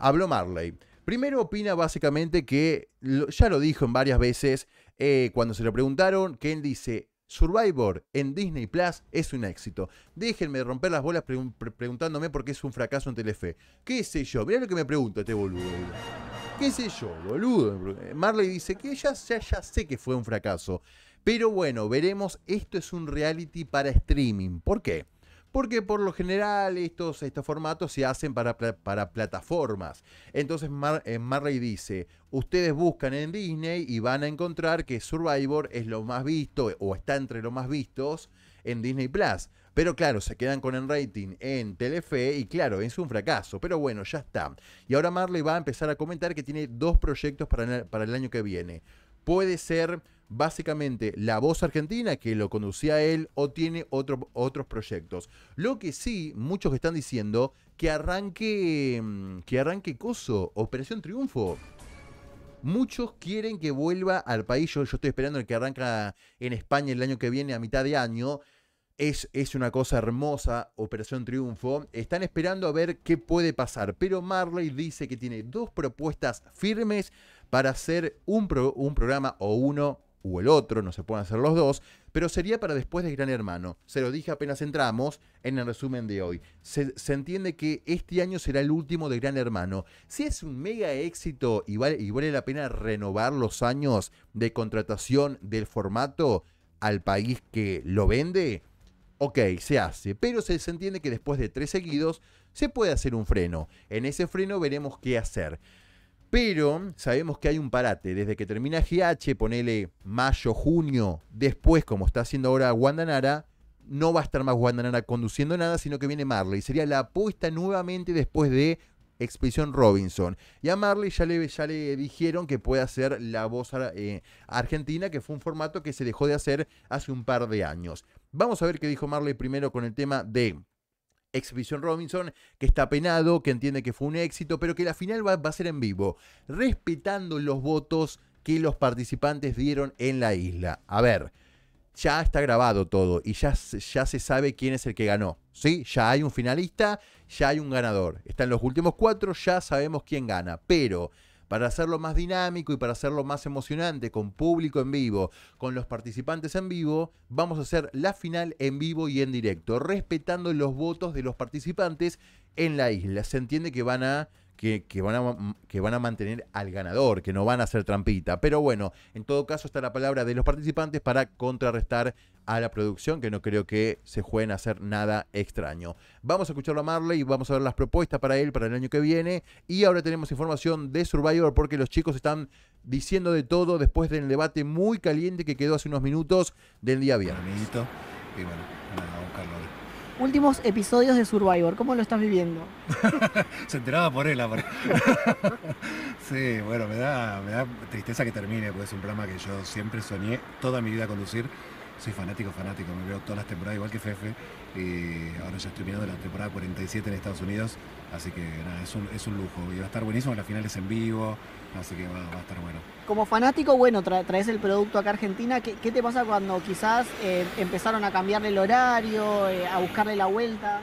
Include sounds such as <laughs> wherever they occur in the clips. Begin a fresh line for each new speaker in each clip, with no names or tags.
habló Marley. Primero opina básicamente que, ya lo dijo en varias veces, eh, cuando se lo preguntaron, que él dice, Survivor en Disney Plus es un éxito. Déjenme romper las bolas preguntándome por qué es un fracaso en Telefe. ¿Qué sé yo? Mirá lo que me pregunta este boludo. ¿Qué sé yo, boludo? Marley dice que ya, ya, ya sé que fue un fracaso. Pero bueno, veremos, esto es un reality para streaming. ¿Por qué? porque por lo general estos, estos formatos se hacen para, para plataformas. Entonces eh, Marley dice, ustedes buscan en Disney y van a encontrar que Survivor es lo más visto o está entre los más vistos en Disney Plus. Pero claro, se quedan con el rating en Telefe y claro, es un fracaso. Pero bueno, ya está. Y ahora Marley va a empezar a comentar que tiene dos proyectos para para el año que viene. Puede ser básicamente La Voz Argentina, que lo conducía a él, o tiene otros proyectos. Lo que sí, muchos están diciendo que arranque, mm, que arranque Coso, Operación Triunfo. Muchos quieren que vuelva al país. Yo, yo estoy esperando el que arranca en España el año que viene, a mitad de año. Es, es, una cosa hermosa, Operación Triunfo. Están esperando a ver qué puede pasar, pero Marley dice que tiene dos propuestas firmes para hacer un, un programa o uno o el otro, no se pueden hacer los dos, pero sería para después de Gran Hermano. Se lo dije apenas entramos en el resumen de hoy. Se, entiende que este año será el último de Gran Hermano. Si es un mega éxito y vale, y vale la pena renovar los años de contratación del formato al país que lo vende, ok, se hace, pero se entiende que después de tres seguidos se puede hacer un freno. En ese freno veremos qué hacer. Pero sabemos que hay un parate. Desde que termina GH, ponele mayo, junio, después, como está haciendo ahora Guandanara, no va a estar más Guandanara conduciendo nada, sino que viene Marley. Sería la apuesta nuevamente después de Expedición Robinson. Y a Marley ya le, ya le dijeron que puede hacer la voz eh, argentina, que fue un formato que se dejó de hacer hace un par de años. Vamos a ver qué dijo Marley primero con el tema de Exhibición Robinson, que está penado, que entiende que fue un éxito, pero que la final va, a ser en vivo, respetando los votos que los participantes dieron en la isla. A ver, ya está grabado todo y ya, ya se sabe quién es el que ganó. ¿sí? Ya hay un finalista, ya hay un ganador. Están los últimos cuatro, ya sabemos quién gana, pero para hacerlo más dinámico y para hacerlo más emocionante, con público en vivo, con los participantes en vivo, vamos a hacer la final en vivo y en directo, respetando los votos de los participantes en la isla. Se entiende que van a que, van a, que van a mantener al ganador, que no van a hacer trampita. Pero bueno, en todo caso está la palabra de los participantes para contrarrestar a la producción, que no creo que se jueguen a hacer nada extraño. Vamos a escucharlo a Marley y vamos a ver las propuestas para él para el año que viene. Y ahora tenemos información de Survivor porque los chicos están diciendo de todo después del debate muy caliente que quedó hace unos minutos del día viernes. Y bueno,
últimos episodios de Survivor, ¿cómo lo estás viviendo?
<laughs> Se enteraba por él, amor.
<laughs> sí, bueno, me da, me da tristeza que termine, porque es un programa que yo siempre soñé toda mi vida conducir soy fanático, fanático, me veo todas las temporadas igual que Fefe. Y ahora ya estoy mirando la temporada 47 en Estados Unidos, así que nada, es un, lujo. Y va a estar buenísimo, la final es en vivo, así que va, a estar bueno.
Como fanático, bueno, traes el producto acá a Argentina. ¿Qué, ¿Qué, te pasa cuando quizás eh, empezaron a cambiarle el horario, eh, a buscarle la vuelta?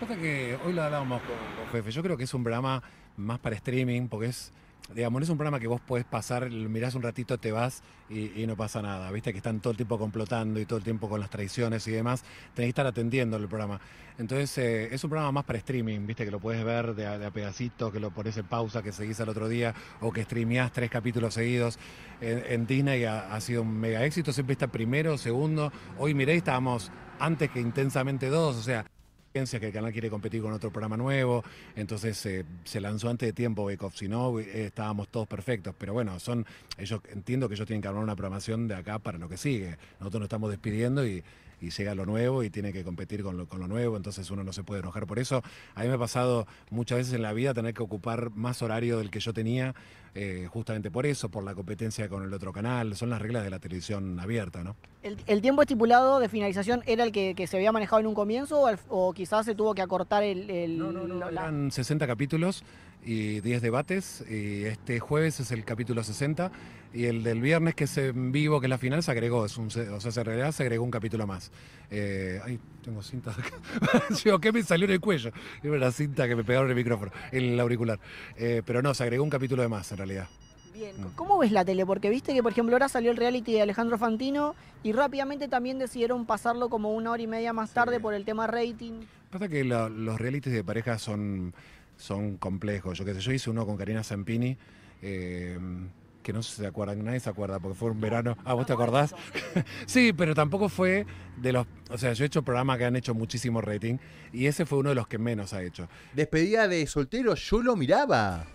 cosa que hoy lo hablábamos con, con Fefe. Yo creo que es un programa más para streaming, porque es digamos, no es un programa que vos podés pasar, mirás un ratito, te vas y, no pasa nada. Viste que están todo el tiempo complotando y todo el tiempo con las traiciones y demás. Tenés que estar atendiendo el programa. Entonces, eh, es un programa más para streaming, viste, que lo puedes ver de a, pedacito, que lo pones en pausa, que seguís al otro día o que streameás tres capítulos seguidos. En, Dina Disney ha, sido un mega éxito. Siempre está primero, segundo. Hoy miré, estábamos antes que intensamente dos, o sea que el canal quiere competir con otro programa nuevo, entonces eh, se lanzó antes de tiempo Bake si no eh, estábamos todos perfectos, pero bueno, son ellos entiendo que ellos tienen que hablar una programación de acá para lo que sigue. Nosotros nos estamos despidiendo y y llega lo nuevo y tiene que competir con lo, nuevo, entonces uno no se puede enojar por eso. A mí me ha pasado muchas veces en la vida tener que ocupar más horario del que yo tenía, eh, justamente por eso, por la competencia con el otro canal, son las reglas de la televisión abierta, ¿no?
¿El, tiempo estipulado de finalización era el que, se había manejado en un comienzo o, quizás se tuvo que acortar el... no, eran
60 capítulos y 10 debates. Y este jueves es el capítulo 60 y el del viernes que es en vivo, que es la final, se agregó, o sea, en realidad se agregó un capítulo más. Eh, ay, tengo cinta <laughs> ¿qué me salió en el cuello? Era la cinta que me pegaron el micrófono, el auricular. Eh, pero no, se agregó un capítulo de más en realidad.
Bien, mm. ¿cómo ves la tele? Porque viste que, por ejemplo, ahora salió el reality de Alejandro Fantino y rápidamente también decidieron pasarlo como una hora y media más tarde por el tema rating.
Pasa que los realities de pareja son son complejos. Yo qué sé, yo hice uno con Karina Zampini. Em, que no sé si se acuerdan, nadie se acuerda porque fue un verano. Ah, ¿vos te acordás? <laughs> sí, pero tampoco fue de los. O sea, yo he hecho programas que han hecho muchísimo
rating y ese fue uno de los que menos ha hecho. Despedida de soltero, yo lo miraba.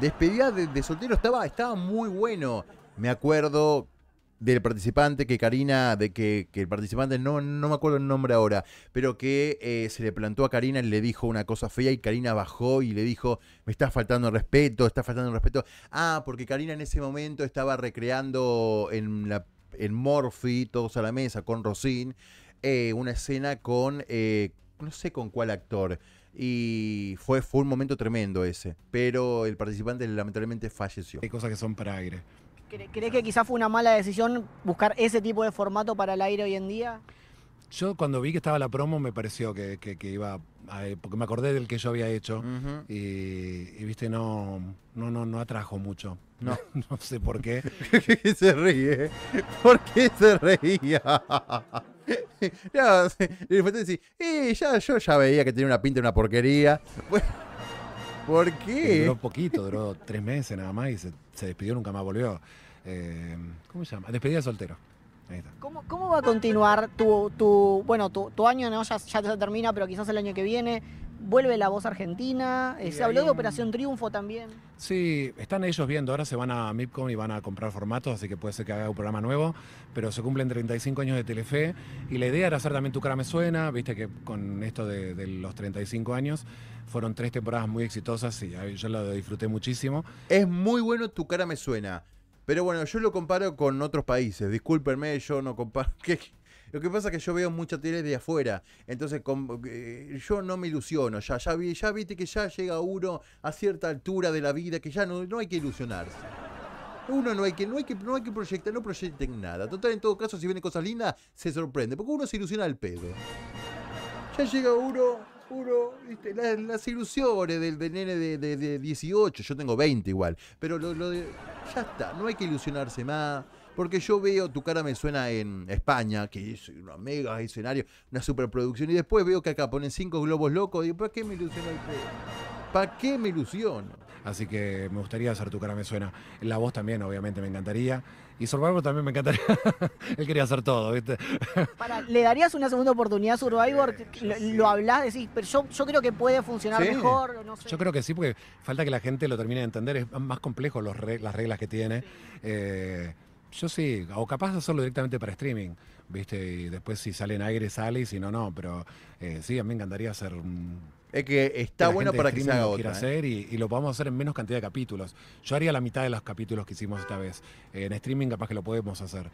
Despedida de, de soltero estaba, estaba muy bueno. Me acuerdo, del participante que Karina, de que, el participante, no, no me acuerdo el nombre ahora, pero que eh, se le plantó a Karina y le dijo una cosa fea y Karina bajó y le dijo, me está faltando respeto, está faltando respeto. Ah, porque Karina en ese momento estaba recreando en, la, en Morphy, todos a la mesa, con Rosin, eh, una escena con, eh, no sé con cuál actor. Y fue, fue un momento tremendo ese. Pero el participante lamentablemente falleció. Hay cosas que son para aire.
¿Crees que quizás fue una mala decisión buscar ese tipo de formato para el aire hoy en día?
Yo cuando vi que estaba la promo me pareció que, iba a, porque me acordé del que yo había hecho y, viste no no no no atrajo mucho. No, <laughs> no sé por qué. <laughs> se ríe.
¿Por qué se reía? ya, <laughs> sí, eh, ya yo ya veía que tenía una pinta de una porquería. ¿Por qué? duró
poquito, duró tres meses nada más y se, se despidió, nunca más volvió. Eh, ¿Cómo se llama? Despedida de soltero.
¿Cómo, va a continuar tu, bueno, tu, año ya, se termina, pero quizás el año que viene? ¿Vuelve la voz argentina? ¿Se habló de Operación Triunfo también?
Sí, están ellos viendo, ahora se van a MIPCOM y van a comprar formatos, así que puede ser que haga un programa nuevo, pero se cumplen 35 años de Telefe y la idea era hacer también Tu cara me suena, viste que con esto de los 35 años fueron tres temporadas muy exitosas y yo lo disfruté
muchísimo. Es muy bueno Tu cara me suena. Pero bueno, yo lo comparo con otros países. Discúlpenme, yo no comparo. <laughs> Lo que pasa es que yo veo mucha tele de afuera. Entonces, eh, yo no me ilusiono. Ya, ya, vi, ya viste que ya llega uno a cierta altura de la vida que ya no, hay que ilusionarse. Uno no hay que, no hay que, no hay que proyectar, no proyecten nada. Total, en todo caso, si vienen cosas lindas, se sorprende. Porque uno se ilusiona al pedo. Ya llega uno ¿viste? Las, ilusiones del, del nene de, de, 18, yo tengo 20 igual, pero lo, ya está, no hay que ilusionarse más. Porque yo veo, tu cara me suena en España, que es una mega escenario, una superproducción, y después veo que acá ponen cinco globos locos, digo, ¿para qué me ilusiono el ¿Para qué me ilusiono?
Así que me gustaría hacer Tu cara me suena. La voz también, obviamente, me encantaría. Y Survivor también me encantaría. <laughs> Él quería hacer todo, ¿viste? <laughs>
¿Le darías una segunda oportunidad a Survivor? lo, hablas decís, pero yo, yo creo que puede funcionar mejor.
Yo creo que sí, porque falta que la gente lo termine de entender. Es más complejo los, las reglas que tiene. Eh, yo sí, o capaz de hacerlo directamente para streaming, ¿viste? Y después si sale en aire sale y si no, no, pero eh, sí, a mí me encantaría hacer... es que está bueno para que se ¿eh? Hacer y, lo podamos hacer en menos cantidad de capítulos. Yo haría la mitad de los capítulos que hicimos esta vez. Eh, en streaming capaz que lo podemos hacer.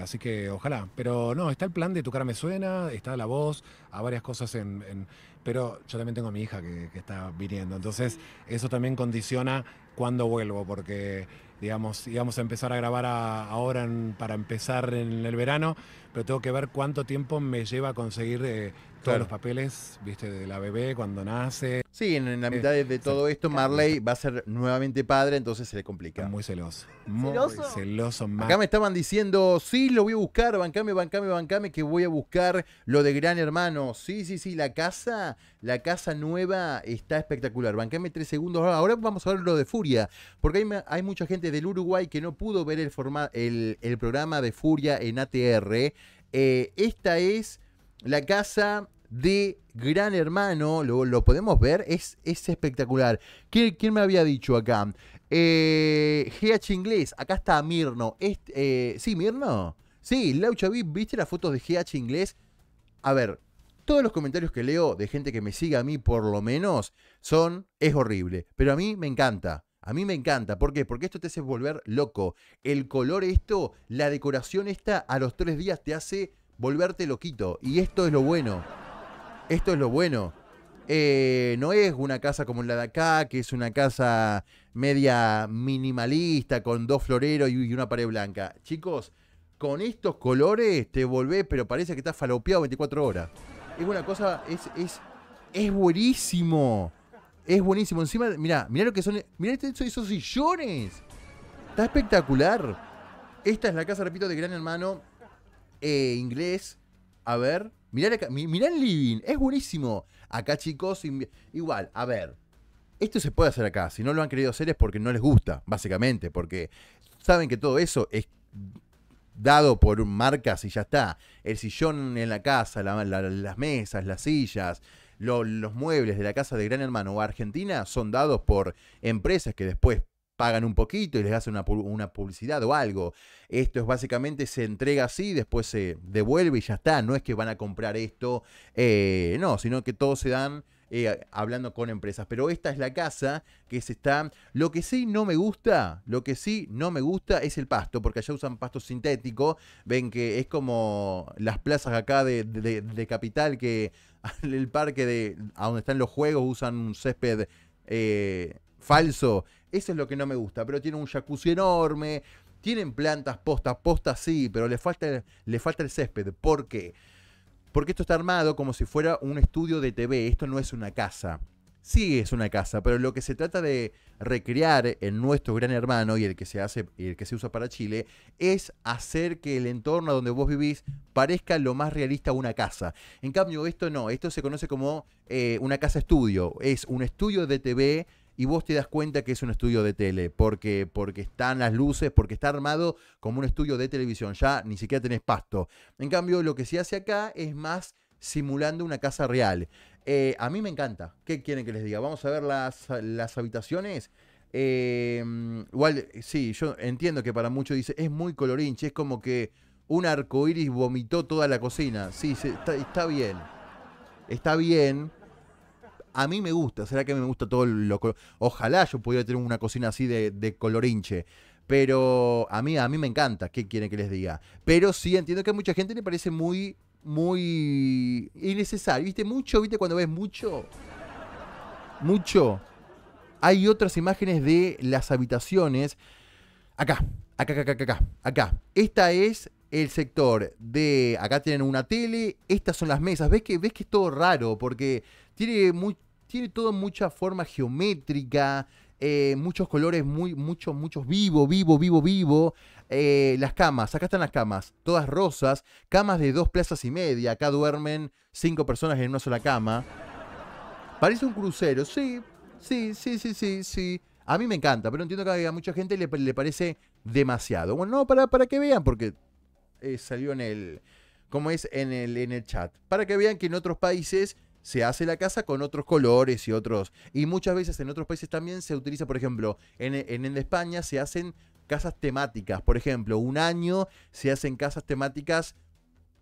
así que ojalá. Pero no, está el plan de Tu cara me suena, está la voz, a varias cosas en pero yo también tengo a mi hija que, está viniendo, entonces eso también condiciona cuándo vuelvo, porque digamos, íbamos a empezar a grabar ahora para empezar en el verano, pero tengo que ver cuánto tiempo me lleva a conseguir eh, todos los papeles, viste, de la bebé cuando nace. Sí, en, la eh, mitad de, todo esto, Marley va
a ser nuevamente padre, entonces se le complica. Muy celoso. Muy celoso. Acá me estaban diciendo, sí, lo voy a buscar, bancame, bancame, bancame, que voy a buscar lo de Gran Hermano. Sí, sí, sí, la casa, la casa nueva está espectacular. Bancame tres segundos. Ahora vamos a ver lo de Furia, porque hay, mucha gente del Uruguay que no pudo ver el, el, programa de Furia en ATR. Eh, esta es la casa de Gran Hermano, lo, lo podemos ver, es, espectacular. ¿Quién, me había dicho acá? GH eh, Inglés, acá está Mirno. Eh, ¿Sí, Mirno? Sí, laucha ¿viste las fotos de GH Inglés? A ver, todos los comentarios que leo de gente que me sigue a mí, por lo menos, son, es horrible, pero a mí me encanta. A mí me encanta. ¿Por qué? Porque esto te hace volver loco. El color esto, la decoración esta, a los tres días te hace volverte loquito. Y esto es lo bueno. Esto es lo bueno. Eh, no es una casa como la de acá, que es una casa media minimalista, con dos floreros y una pared blanca. Chicos, con estos colores te volvés, pero parece que estás falopeado 24 horas. Es una cosa, es, es, buenísimo. Es buenísimo. Encima, mirá, mirá lo que son, este, esos sillones. Está espectacular. Esta es la casa, repito, de gran hermano eh, inglés. A ver, Mirá, mirá el living, es buenísimo. Acá, chicos, igual, a ver. Esto se puede hacer acá. Si no lo han querido hacer es porque no les gusta, básicamente. Porque saben que todo eso es dado por marcas y ya está. El sillón en la casa, las mesas, las sillas, los muebles de la casa de Gran Hermano o Argentina son dados por empresas que después pagan un poquito y les hacen una, publicidad o algo. Esto es básicamente se entrega así, después se devuelve y ya está. No es que van a comprar esto, eh, no, sino que todos se dan eh, hablando con empresas. Pero esta es la casa que se está. Lo que sí no me gusta, lo que sí no me gusta es el pasto, porque allá usan pasto sintético. Ven que es como las plazas acá de, Capital, que <laughs> el parque de a donde están los juegos usan un césped eh, falso eso es lo que no me gusta, pero tiene un jacuzzi enorme, tienen plantas postas, postas sí, pero le falta, el, le falta el césped. ¿Por qué? Porque esto está armado como si fuera un estudio de TV, esto no es una casa. Sí es una casa, pero lo que se trata de recrear en nuestro gran hermano y el que se hace y el que se usa para Chile es hacer que el entorno donde vos vivís parezca lo más realista una casa. En cambio esto no, esto se conoce como eh, una casa estudio, es un estudio de TV y vos te das cuenta que es un estudio de tele, porque, porque están las luces, porque está armado como un estudio de televisión, ya ni siquiera tenés pasto. En cambio, lo que se hace acá es más simulando una casa real. Eh, a mí me encanta. ¿Qué quieren que les diga? Vamos a ver las, habitaciones. Eh, igual, sí, yo entiendo que para muchos dice, es muy colorinche, es como que un arco iris vomitó toda la cocina. Sí, está bien. Está bien, a mí me gusta. Será que me gusta todo lo. Ojalá yo pudiera tener una cocina así de, de colorinche. Pero a mí, a mí me encanta. ¿Qué quieren que les diga? Pero sí entiendo que a mucha gente le parece muy. Muy innecesario. ¿Viste? Mucho, ¿viste? Cuando ves mucho. Mucho. Hay otras imágenes de las habitaciones. Acá, acá, acá, acá, acá. acá. Esta es el sector de acá tienen una tele, estas son las mesas. ¿Ves que, ves que es todo raro? Porque tiene, muy, tiene todo mucha forma geométrica, eh, muchos colores, muy, muchos, muchos vivo, vivo, vivo, vivo. Eh, las camas, acá están las camas, todas rosas, camas de dos plazas y media. Acá duermen cinco personas en una sola cama. Parece un crucero, sí, sí, sí, sí, sí, sí. A mí me encanta, pero entiendo que a mucha gente le, parece demasiado. Bueno, no, para, para que vean, porque eh, salió en el, como es en el, en el chat. Para que vean que en otros países se hace la casa con otros colores y otros. Y muchas veces en otros países también se utiliza, por ejemplo, en, en, en España se hacen casas temáticas. Por ejemplo, un año se hacen casas temáticas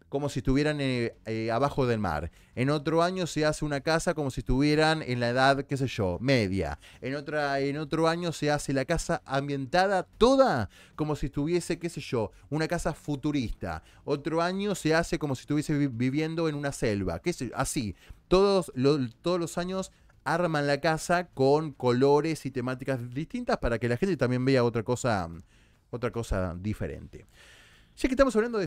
como si estuvieran eh, eh, abajo del mar. En otro año se hace una casa como si estuvieran en la edad, qué sé yo, media. En, otra, en otro año se hace la casa ambientada toda como si estuviese, qué sé yo, una casa futurista. Otro año se hace como si estuviese viviendo en una selva, así. Todos, los todos los años arman la casa con colores y temáticas distintas para que la gente también vea otra cosa, otra cosa diferente. Ya que estamos hablando de